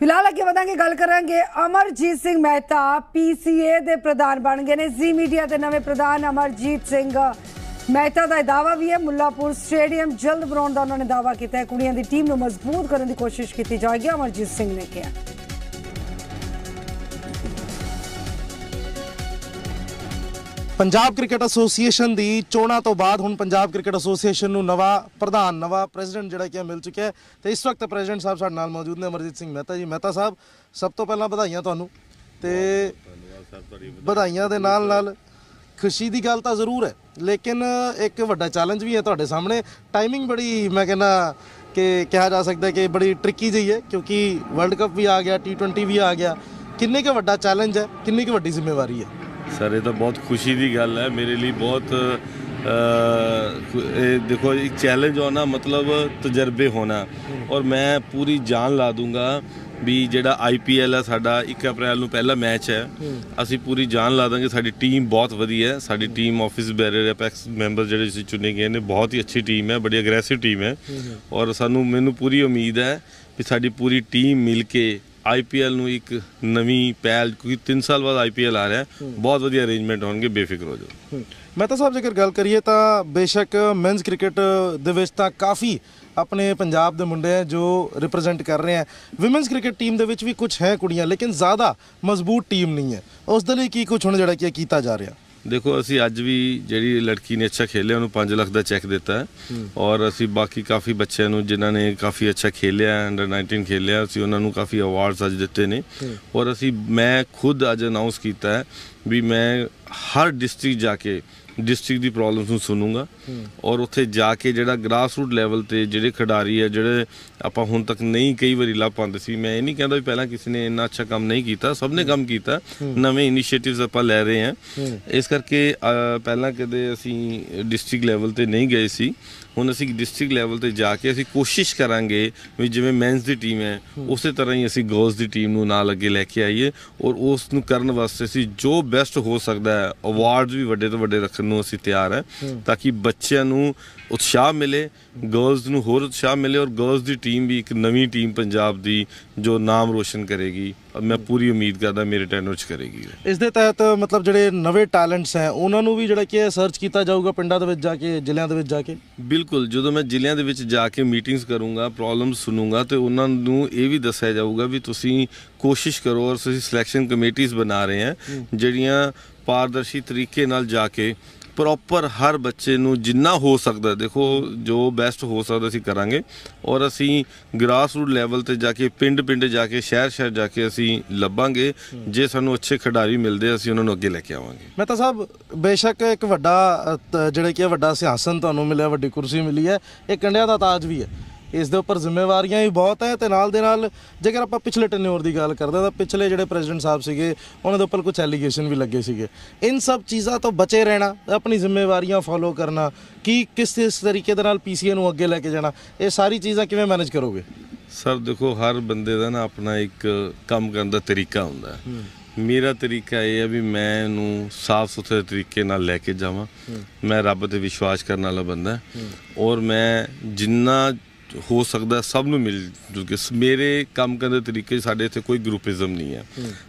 ਫਿਲਹਾਲ ਅੱਗੇ ਵਧਾਂਗੇ ਗੱਲ ਕਰਾਂਗੇ ਅਮਰਜੀਤ ਸਿੰਘ ਮਹਿਤਾ ਪੀਸੀਏ ਦੇ ਪ੍ਰਧਾਨ ਬਣ ਗਏ ਨੇ ਜ਼ੀ ਮੀਡੀਆ ਦੇ ਨਵੇਂ ਪ੍ਰਧਾਨ ਅਮਰਜੀਤ ਸਿੰਘ ਮਹਿਤਾ ਦਾ ਦਾਵਾ ਵੀ ਹੈ ਮੁੱਲਾਪੁਰ ਸਟੇਡੀਅਮ ਜਲਦ ਬਣਾਉਣ ਦਾ ਉਹਨਾਂ ਨੇ ਦਾਵਾ ਕੀਤਾ ਹੈ ਕੁੜੀਆਂ ਦੀ ਟੀਮ ਨੂੰ ਮਜ਼ਬੂਤ ਕਰਨ ਦੀ ਕੋਸ਼ਿਸ਼ ਕੀਤੀ ਜਾਏਗੀ ਅਮਰਜੀਤ ਸਿੰਘ ਨੇ ਕਿਹਾ ਪੰਜਾਬ ਕ੍ਰਿਕਟ ਐਸੋਸੀਏਸ਼ਨ ਦੀ ਚੋਣਾਂ ਤੋਂ ਬਾਅਦ ਹੁਣ ਪੰਜਾਬ ਕ੍ਰਿਕਟ ਐਸੋਸੀਏਸ਼ਨ ਨੂੰ ਨਵਾਂ ਪ੍ਰਧਾਨ ਨਵਾਂ ਪ੍ਰੈਜ਼ੀਡੈਂਟ ਜਿਹੜਾ ਕਿ ਮਿਲ ਚੁੱਕਿਆ ਹੈ ਤੇ ਇਸ ਵਕਤ ਪ੍ਰੈਜ਼ੀਡੈਂਟ ਸਾਹਿਬ ਸਾਡੇ ਨਾਲ ਮੌਜੂਦ ਨੇ ਅਮਰਜੀਤ ਸਿੰਘ ਮਹਿਤਾ ਜੀ ਮਹਿਤਾ ਸਾਹਿਬ ਸਭ ਤੋਂ ਪਹਿਲਾਂ ਵਧਾਈਆਂ ਤੁਹਾਨੂੰ ਤੇ ਵਧਾਈਆਂ ਦੇ ਨਾਲ ਨਾਲ ਖੁਸ਼ੀ ਦੀ ਗੱਲ ਤਾਂ ਜ਼ਰੂਰ ਹੈ ਲੇਕਿਨ ਇੱਕ ਵੱਡਾ ਚੈਲੰਜ ਵੀ ਹੈ ਤੁਹਾਡੇ ਸਾਹਮਣੇ ਟਾਈਮਿੰਗ ਬੜੀ ਮੈਂ ਕਹਿੰਦਾ ਕਿ ਕਿਹਾ ਜਾ ਸਕਦਾ ਕਿ ਬੜੀ ਟ੍ਰਿਕੀ ਜਿਹੀ ਹੈ ਕਿਉਂਕਿ ਵਰਲਡ ਕੱਪ ਵੀ ਆ ਗਿਆ ਟੀ20 ਵੀ ਆ ਗਿਆ ਕਿੰਨੇ ਕੁ ਵੱਡਾ ਚੈਲੰਜ ਹੈ ਕਿੰਨੀ ਕੁ ਵੱਡੀ ਜ਼ਿੰਮੇਵਾਰੀ ਹੈ ਸਰ ਇਹ ਤਾਂ ਬਹੁਤ ਖੁਸ਼ੀ ਦੀ ਗੱਲ ਹੈ ਮੇਰੇ ਲਈ ਬਹੁਤ ਇਹ ਦੇਖੋ ਇੱਕ ਚੈਲੰਜ ਹੋਣਾ ਮਤਲਬ ਤਜਰਬੇ ਹੋਣਾ ਔਰ ਮੈਂ ਪੂਰੀ ਜਾਨ ਲਾ ਦੂੰਗਾ ਵੀ ਜਿਹੜਾ ਆਈਪੀਐਲ ਹੈ ਸਾਡਾ 1 ਅਪ੍ਰੈਲ ਨੂੰ ਪਹਿਲਾ ਮੈਚ ਹੈ ਅਸੀਂ ਪੂਰੀ ਜਾਨ ਲਾ ਦਾਂਗੇ ਸਾਡੀ ਟੀਮ ਬਹੁਤ ਵਧੀਆ ਹੈ ਸਾਡੀ team office bearer apex member ਜਿਹੜੇ ਸੀ ਚੁਣੇ ਗਏ ਨੇ ਬਹੁਤ ਹੀ ਅੱਛੀ ਟੀਮ ਹੈ ਬੜੀ ਅਗਰੈਸਿਵ ਟੀਮ ਹੈ ਔਰ ਸਾਨੂੰ ਮੈਨੂੰ ਪੂਰੀ ਉਮੀਦ ਹੈ ਵੀ ਸਾਡੀ ਪੂਰੀ ਟੀਮ ਮਿਲ ਕੇ ਆਈਪੀਐਲ ਨੂੰ ਇੱਕ ਨਵੀਂ ਪਹਿਲ ਕਿਉਂਕਿ 3 ਸਾਲ ਬਾਅਦ ਆਈਪੀਐਲ ਆ ਰਿਹਾ ਬਹੁਤ ਵਧੀਆ ਅਰੇਂਜਮੈਂਟ ਹੋਣਗੇ ਬੇਫਿਕਰ ਹੋ ਜਾਓ ਮਹਿਤਾ ਸਾਹਿਬ ਜੇਕਰ ਗੱਲ ਕਰੀਏ ਤਾਂ ਬੇਸ਼ੱਕ ਮੈਨਸ ਕ੍ਰਿਕਟ ਦੇ ਵਿੱਚ ਤਾਂ ਕਾਫੀ ਆਪਣੇ ਪੰਜਾਬ ਦੇ ਮੁੰਡੇ ਆ ਜੋ ਰਿਪਰੈਜ਼ੈਂਟ ਕਰ ਰਹੇ ਆ ਔਮਨਸ ਕ੍ਰਿਕਟ ਟੀਮ ਦੇ ਵਿੱਚ ਵੀ ਕੁਝ ਹੈ ਕੁੜੀਆਂ ਲੇਕਿਨ ਜ਼ਿਆਦਾ ਮਜ਼ਬੂਤ ਟੀਮ ਨਹੀਂ ਹੈ ਉਸ ਦੇ ਲਈ ਕੀ ਕੁਝ ਹੁਣ ਜਿਹੜਾ ਕੀਤਾ ਜਾ ਰਿਹਾ ਦੇਖੋ ਅਸੀਂ ਅੱਜ ਵੀ ਜਿਹੜੀ ਲੜਕੀ ਨੇ ਅੱਛਾ ਖੇਲਿਆ ਉਹਨੂੰ 5 ਲੱਖ ਦਾ ਚੈੱਕ ਦਿੱਤਾ ਹੈ ਔਰ ਅਸੀਂ ਬਾਕੀ ਕਾਫੀ ਬੱਚਿਆਂ ਨੂੰ ਜਿਨ੍ਹਾਂ ਨੇ ਕਾਫੀ ਅੱਛਾ ਖੇਲਿਆ ਅੰਡਰ 19 ਖੇਲਿਆ ਅਸੀਂ ਉਹਨਾਂ ਨੂੰ ਕਾਫੀ ਅਵਾਰਡਸ ਅੱਜ ਦਿੱਤੇ ਨੇ ਔਰ ਅਸੀਂ ਮੈਂ ਖੁਦ ਅੱਜ ਅਨਾਉਂਸ ਕੀਤਾ ਹੈ ਵੀ ਮੈਂ ਹਰ ਡਿਸਟ੍ਰਿਕਟ ਜਾ ਕੇ ਡਿਸਟ੍ਰਿਕਟ ਦੀ ਪ੍ਰੋਬਲਮਸ ਨੂੰ ਸੁਣੂੰਗਾ ਔਰ ਉੱਥੇ ਜਾ ਕੇ ਜਿਹੜਾ ਗ੍ਰਾਸ ਰੂਟ ਲੈਵਲ ਤੇ ਜਿਹੜੇ ਖਿਡਾਰੀ ਆ ਜਿਹੜੇ ਆਪਾਂ ਹੁਣ ਤੱਕ ਨਹੀਂ ਕਈ ਵਾਰੀ ਲੱਭ ਪਾਉਂਦੇ ਸੀ ਮੈਂ ਇਹ ਨਹੀਂ ਕਹਿੰਦਾ ਵੀ ਪਹਿਲਾਂ ਕਿਸੇ ਨੇ ਇੰਨਾ ਅੱਛਾ ਕੰਮ ਨਹੀਂ ਕੀਤਾ ਸਭ ਨੇ ਕੰਮ ਕੀਤਾ ਨਵੇਂ ਇਨੀਸ਼ੀਏਟਿਵਸ ਆਪਾਂ ਲੈ ਰਹੇ ਆ ਇਸ ਕਰਕੇ ਪਹਿਲਾਂ ਕਦੇ ਅਸੀਂ ਡਿਸਟ੍ਰਿਕਟ ਲੈਵਲ ਤੇ ਨਹੀਂ ਗਏ ਸੀ ਹੁਣ ਅਸੀਂ ਡਿਸਟ੍ਰਿਕਟ ਲੈਵਲ ਤੇ ਜਾ ਕੇ ਅਸੀਂ ਕੋਸ਼ਿਸ਼ ਕਰਾਂਗੇ ਵੀ ਜਿਵੇਂ ਮੈਨਸ ਦੀ ਟੀਮ ਹੈ ਉਸੇ ਤਰ੍ਹਾਂ ਹੀ ਅਸੀਂ ਗਰਲਸ ਦੀ ਟੀਮ ਨੂੰ ਨਾਲ ਅੱਗੇ ਲੈ ਕੇ ਆਈਏ ਔਰ ਉਸ ਨੂੰ ਕਰਨ ਵਾਸਤੇ ਅਸੀਂ ਜੋ ਬੈਸਟ ਹੋ ਸਕਦਾ ਹੈ ਅਵਾਰਡਸ ਵੀ ਵੱਡੇ ਤੋਂ ਵੱਡੇ ਰੱਖਣ ਨੂੰ ਅਸੀਂ ਤਿਆਰ ਹੈ ਤਾਂ ਕਿ ਬੱਚਿਆਂ ਨੂੰ ਉਤਸ਼ਾਹ ਮਿਲੇ ਗਰਲਸ ਨੂੰ ਹੋਰ ਉਤਸ਼ਾਹ ਮਿਲੇ ਔਰ ਗਰਲਸ ਦੀ ਟੀਮ ਵੀ ਇੱਕ ਨਵੀਂ ਟੀਮ ਪੰਜਾਬ ਦੀ ਜੋ ਨਾਮ ਰੋਸ਼ਨ ਕਰੇਗੀ ਮੈਂ ਪੂਰੀ ਉਮੀਦ ਕਰਦਾ ਮੇਰੇ ਟੈਨਰ ਚ ਕਰੇਗੀ ਇਸ ਦੇ ਤਹਿਤ ਮਤਲਬ ਜਿਹੜੇ ਨਵੇਂ ਟੈਲੈਂਟਸ ਹੈ ਉਹਨਾਂ ਨੂੰ ਵੀ ਜਿਹੜਾ ਕਿ ਸਰਚ ਕੀਤਾ ਜਾਊਗਾ ਪਿੰਡਾਂ ਦੇ ਵਿੱਚ ਜਾ ਕੇ ਜ਼ਿਲ੍ਹਿਆਂ ਦੇ ਵਿੱਚ ਜਾ ਕੇ ਬਿਲਕੁਲ ਜਦੋਂ ਮੈਂ ਜ਼ਿਲ੍ਹਿਆਂ ਦੇ ਵਿੱਚ ਜਾ ਕੇ ਮੀਟਿੰਗਸ ਕਰੂੰਗਾ ਪ੍ਰੋਬਲਮ ਸੁਣੂੰਗਾ ਤੇ ਉਹਨਾਂ ਨੂੰ ਇਹ ਵੀ ਦੱਸਿਆ ਜਾਊਗਾ ਵੀ ਤੁਸੀਂ ਕੋਸ਼ਿਸ਼ ਕਰੋ ਔਰ ਤੁਸੀਂ ਸਿਲੈਕਸ਼ਨ ਕਮੇਟੀਆਂ ਬਣਾ ਰਹੇ ਹੈ ਜਿਹੜੀਆਂ ਪਾਰਦਰਸ਼ੀ ਤਰੀਕੇ ਨਾਲ ਜਾ ਕੇ ਪ੍ਰੋਪਰ ਹਰ ਬੱਚੇ ਨੂੰ ਜਿੰਨਾ ਹੋ ਸਕਦਾ ਦੇਖੋ ਜੋ ਬੈਸਟ ਹੋ ਸਕਦਾ ਅਸੀਂ ਕਰਾਂਗੇ ਔਰ ਅਸੀਂ ਗ੍ਰਾਸ ਰੂਟ ਲੈਵਲ ਤੇ ਜਾ ਕੇ ਪਿੰਡ ਪਿੰਡ ਜਾ ਕੇ ਸ਼ਹਿਰ ਸ਼ਹਿਰ ਜਾ ਕੇ ਅਸੀਂ ਲੱਭਾਂਗੇ ਜੇ ਸਾਨੂੰ ਅੱਛੇ ਖਿਡਾਰੀ ਮਿਲਦੇ ਅਸੀਂ ਉਹਨਾਂ ਨੂੰ ਅੱਗੇ ਲੈ ਕੇ ਆਵਾਂਗੇ ਮੈਂ ਤਾਂ ਸਾਹਿਬ ਬੇਸ਼ੱਕ ਇੱਕ ਵੱਡਾ ਜਿਹੜਾ ਕਿ ਵੱਡਾ ਸਿਆਸਨ ਤੁਹਾਨੂੰ ਮਿਲਿਆ ਵੱਡੀ ਕੁਰਸੀ ਮਿਲੀ ਹੈ ਇਹ ਕੰਡਿਆਂ ਦਾ ਤਾਜ ਵੀ ਹੈ ਇਸ ਦੇ ਉੱਪਰ ਜ਼ਿੰਮੇਵਾਰੀਆਂ ਵੀ ਬਹੁਤ ਹੈ ਤੇ ਨਾਲ ਦੇ ਨਾਲ ਜੇਕਰ ਆਪਾਂ ਪਿਛਲੇ ਟੈਨਿਓਰ ਦੀ ਗੱਲ ਕਰਦੇ ਤਾਂ ਪਿਛਲੇ ਜਿਹੜੇ ਪ੍ਰੈਜ਼ੀਡੈਂਟ ਸਾਹਿਬ ਸੀਗੇ ਉਹਨਾਂ ਦੇ ਉੱਪਰ ਕੁਝ ਐਲੀਗੇਸ਼ਨ ਵੀ ਲੱਗੇ ਸੀਗੇ ਇਨ ਸਭ ਚੀਜ਼ਾਂ ਤੋਂ ਬਚੇ ਰਹਿਣਾ ਆਪਣੀ ਜ਼ਿੰਮੇਵਾਰੀਆਂ ਫੋਲੋ ਕਰਨਾ ਕੀ ਕਿਸ ਇਸ ਤਰੀਕੇ ਦੇ ਨਾਲ ਪੀਸੀਏ ਨੂੰ ਅੱਗੇ ਲੈ ਕੇ ਜਾਣਾ ਇਹ ਸਾਰੀ ਚੀਜ਼ਾਂ ਕਿਵੇਂ ਮੈਨੇਜ ਕਰੋਗੇ ਸਰ ਦੇਖੋ ਹਰ ਬੰਦੇ ਦਾ ਨਾ ਆਪਣਾ ਇੱਕ ਕੰਮ ਕਰਨ ਦਾ ਤਰੀਕਾ ਹੁੰਦਾ ਮੇਰਾ ਤਰੀਕਾ ਇਹ ਹੈ ਵੀ ਮੈਂ ਨੂੰ ਸਾਫ਼ ਸੁਥਰੇ ਤਰੀਕੇ ਨਾਲ ਲੈ ਕੇ ਜਾਵਾਂ ਮੈਂ ਰੱਬ ਤੇ ਵਿਸ਼ਵਾਸ ਕਰਨ ਵਾਲਾ ਬੰਦਾ ਔਰ ਮੈਂ ਜਿੰਨਾ ਹੋ ਸਕਦਾ ਸਭ ਨੂੰ ਮਿਲ ਜੁਲ ਮੇਰੇ ਕੰਮ ਕਰਨ ਦੇ ਤਰੀਕੇ ਸਾਡੇ ਇੱਥੇ ਕੋਈ ਗਰੁੱਪਿਜ਼ਮ ਨਹੀਂ ਹੈ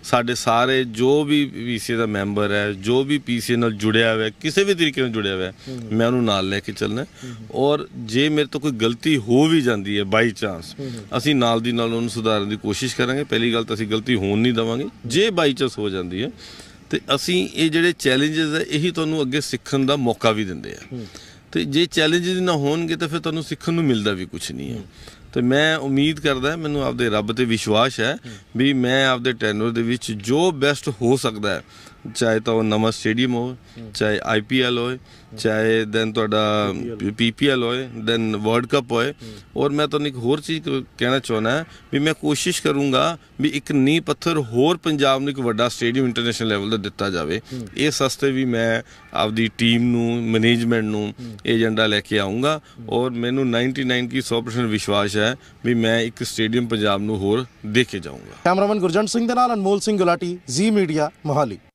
ਸਾਡੇ ਸਾਰੇ ਜੋ ਵੀ ਪੀਸੀ ਦਾ ਮੈਂਬਰ ਹੈ ਜੋ ਵੀ ਪੀਸੀ ਨਾਲ ਜੁੜਿਆ ਹੋਇਆ ਕਿਸੇ ਵੀ ਤਰੀਕੇ ਨਾਲ ਜੁੜਿਆ ਹੋਇਆ ਮੈਂ ਉਹਨੂੰ ਨਾਲ ਲੈ ਕੇ ਚੱਲਣਾ ਔਰ ਜੇ ਮੇਰੇ ਤੋਂ ਕੋਈ ਗਲਤੀ ਹੋ ਵੀ ਜਾਂਦੀ ਹੈ ਬਾਈ ਚਾਂਸ ਅਸੀਂ ਨਾਲ ਦੀ ਨਾਲ ਉਹਨੂੰ ਸੁਧਾਰਨ ਦੀ ਕੋਸ਼ਿਸ਼ ਕਰਾਂਗੇ ਪਹਿਲੀ ਗੱਲ ਤਾਂ ਅਸੀਂ ਗਲਤੀ ਹੋਣ ਨਹੀਂ ਦਵਾਂਗੇ ਜੇ ਬਾਈ ਚਾਂਸ ਹੋ ਜਾਂਦੀ ਹੈ ਤੇ ਅਸੀਂ ਇਹ ਜਿਹੜੇ ਚੈਲੰਜਸ ਹੈ ਇਹੀ ਤੁਹਾਨੂੰ ਅੱਗੇ ਸਿੱਖਣ ਦਾ ਮੌਕਾ ਵੀ ਦਿੰਦੇ ਆ ਤੇ ਜੇ ਚੈਲੰਜਸ ਨਾ ਹੋਣਗੇ ਤਾਂ ਫਿਰ ਤੁਹਾਨੂੰ ਸਿੱਖਣ ਨੂੰ ਮਿਲਦਾ ਵੀ ਕੁਝ ਨਹੀਂ ਹੈ ਤੇ ਮੈਂ ਉਮੀਦ ਕਰਦਾ ਮੈਨੂੰ ਆਪਦੇ ਰੱਬ ਤੇ ਵਿਸ਼ਵਾਸ ਹੈ ਵੀ ਮੈਂ ਆਪਦੇ ਟੈਨਰ ਦੇ ਵਿੱਚ ਜੋ ਬੈਸਟ ਹੋ ਸਕਦਾ ਹੈ ਚਾਹੇ ਤਾਂ ਉਹ ਨਵਾਂ ਸਟੇਡੀਅਮ ਹੋਵੇ ਚਾਹੇ ਆਈਪੀਐਲ ਹੋਵੇ ਚਾਹੇ ਦੈਨ ਤੁਹਾਡਾ ਪੀਪੀਐਲ ਹੋਵੇ ਦੈਨ ਵਰਲਡ ਕੱਪ ਹੋਵੇ ਔਰ ਮੈਂ ਤੁਹਾਨੂੰ ਇੱਕ ਹੋਰ ਚੀਜ਼ ਕਹਿਣਾ ਚਾਹੁੰਦਾ ਵੀ ਮੈਂ ਕੋਸ਼ਿਸ਼ ਕਰੂੰਗਾ ਵੀ ਇੱਕ ਨੀ ਪੱਥਰ ਹੋਰ ਪੰਜਾਬ ਨੂੰ ਇੱਕ ਵੱਡਾ ਸਟੇਡੀਅਮ ਇੰਟਰਨੈਸ਼ਨਲ ਲੈਵਲ ਦਾ ਦਿੱਤਾ ਜਾਵੇ ਇਹ ਸਸਤੇ ਵੀ ਮੈਂ ਆਪਦੀ ਟੀਮ ਨੂੰ ਮੈਨੇਜਮੈਂਟ ਨੂੰ ਏਜੰਡਾ ਲੈ ਕੇ ਆਉਂਗਾ ਔਰ ਮੈਨੂੰ 99 ਕੀ 100% ਵਿਸ਼ਵਾਸ ਹੈ ਵੀ ਮੈਂ ਇੱਕ ਸਟੇਡੀਅਮ ਪੰਜਾਬ ਨੂੰ ਹੋਰ ਦੇ ਕੇ ਜਾਊਂਗਾ ਕੈਮਰਾਮੈਨ ਗੁਰਜੰਟ ਸਿੰਘ ਦੇ ਨਾਲ ਅਨਮੋਲ ਸਿੰਘ ਗੁਲਾਟੀ ਜ਼ੀ ਮੀਡੀਆ ਮੋਹਾਲੀ